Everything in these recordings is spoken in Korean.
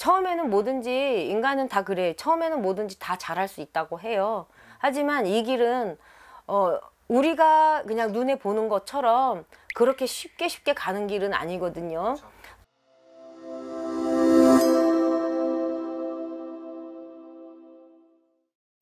처음에는 뭐든지 인간은 다 그래. 처음에는 뭐든지 다 잘할 수 있다고 해요. 하지만 이 길은 어 우리가 그냥 눈에 보는 것처럼 그렇게 쉽게 쉽게 가는 길은 아니거든요. 그렇죠.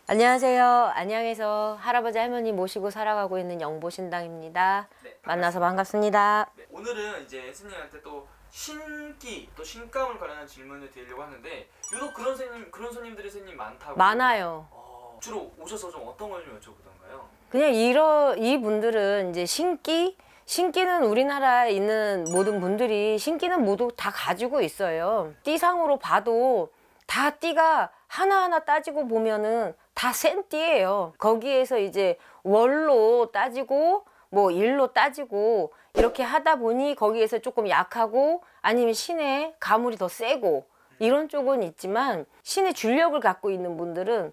안녕하세요. 안양에서 할아버지 할머니 모시고 살아가고 있는 영보신당입니다. 네, 만나서 반갑습니다. 네, 오늘은 이제 예수님한테 또 신기 또 신감을 관련한 질문을 드리려고 하는데 유독 그런 선님 그런 손님들이 선님 많다고 많아요. 어, 주로 오셔서 좀 어떤 걸 좀 여쭤보던가요? 그냥 이러 이 분들은 이제 신기 신기는 우리나라에 있는 모든 분들이 신기는 모두 다 가지고 있어요. 띠상으로 봐도 다 띠가 하나하나 따지고 보면은 다 센 띠예요. 거기에서 이제 월로 따지고 뭐 일로 따지고 이렇게 하다 보니 거기에서 조금 약하고 아니면 신의 가물이 더 세고 이런 쪽은 있지만 신의 주력을 갖고 있는 분들은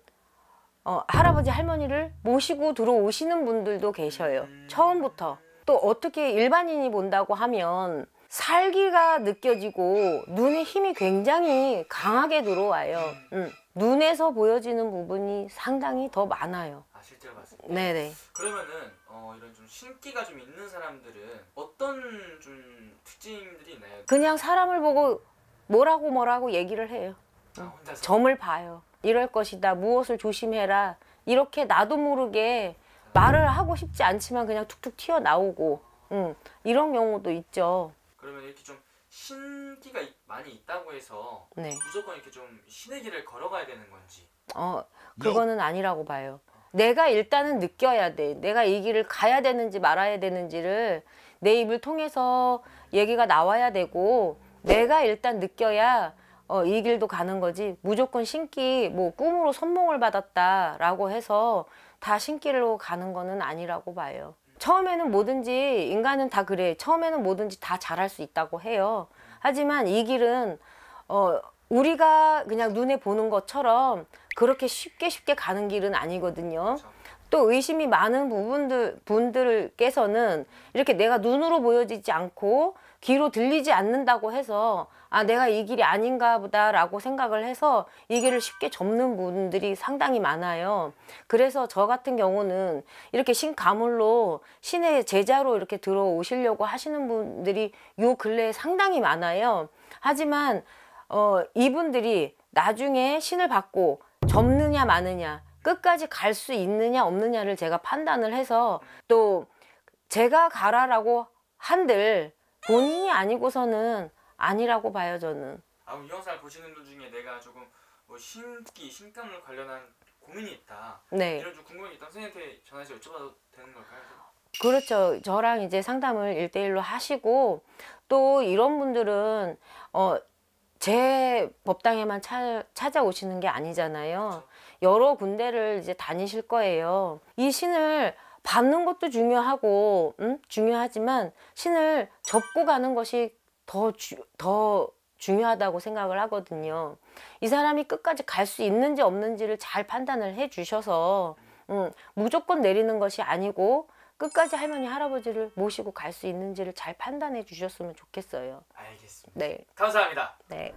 어, 할아버지 할머니를 모시고 들어오시는 분들도 계셔요. 음. 처음부터 또 어떻게 일반인이 본다고 하면 살기가 느껴지고 눈에 힘이 굉장히 강하게 들어와요. 음. 음. 눈에서 보여지는 부분이 상당히 더 많아요. 아 실제로 봤을 때. 네네. 그러면은 어, 이런 좀 신기가 좀 있는 사람들은 어떤 좀 특징들이 있나요? 그냥 사람을 보고 뭐라고 뭐라고 얘기를 해요. 아, 혼자서? 점을 봐요. 이럴 것이다. 무엇을 조심해라. 이렇게 나도 모르게 말을 하고 싶지 않지만 그냥 툭툭 튀어나오고 음, 이런 경우도 있죠. 그러면 이렇게 좀 신기가 많이 있다고 해서 네. 무조건 이렇게 좀 신의 길을 걸어가야 되는 건지 어 그거는 아니라고 봐요 내가 일단은 느껴야 돼 내가 이 길을 가야 되는지 말아야 되는지를 내 입을 통해서 얘기가 나와야 되고 내가 일단 느껴야 어, 이 길도 가는 거지 무조건 신기 뭐 꿈으로 선몽을 받았다라고 해서 다 신길로 가는 거는 아니라고 봐요. 처음에는 뭐든지 인간은 다 그래. 처음에는 뭐든지 다 잘할 수 있다고 해요. 하지만 이 길은 어 우리가 그냥 눈에 보는 것처럼 그렇게 쉽게 쉽게 가는 길은 아니거든요. 그렇죠. 또 의심이 많은 부분들 분들께서는 이렇게 내가 눈으로 보여지지 않고 귀로 들리지 않는다고 해서 아 내가 이 길이 아닌가 보다라고 생각을 해서 이 길을 쉽게 접는 분들이 상당히 많아요. 그래서 저 같은 경우는 이렇게 신가물로 신의 제자로 이렇게 들어오시려고 하시는 분들이 요 근래에 상당히 많아요. 하지만 어 이분들이 나중에 신을 받고 접느냐 마느냐 끝까지 갈 수 있느냐 없느냐를 제가 판단을 해서 또 제가 가라라고 한들 본인이 아니고서는 아니라고 봐요 저는 아이 영상을 보시는 분 중에 내가 조금 뭐 신기 신감을 관련한 고민이 있다 네. 이런 좀 궁금한 있다 선생님한테 전화해서 여쭤봐도 되는 걸까요? 그렇죠. 저랑 이제 상담을 일대일로 하시고 또 이런 분들은 어, 제 법당에만 찾아오시는 게 아니잖아요. 그렇죠. 여러 군데를 이제 다니실 거예요. 이 신을 받는 것도 중요하고 음? 중요하지만 신을 접고 가는 것이 더, 주, 더 중요하다고 생각을 하거든요. 이 사람이 끝까지 갈 수 있는지 없는지를 잘 판단을 해 주셔서 음, 무조건 내리는 것이 아니고 끝까지 할머니 할아버지를 모시고 갈 수 있는지를 잘 판단해 주셨으면 좋겠어요. 알겠습니다. 네. 감사합니다. 네.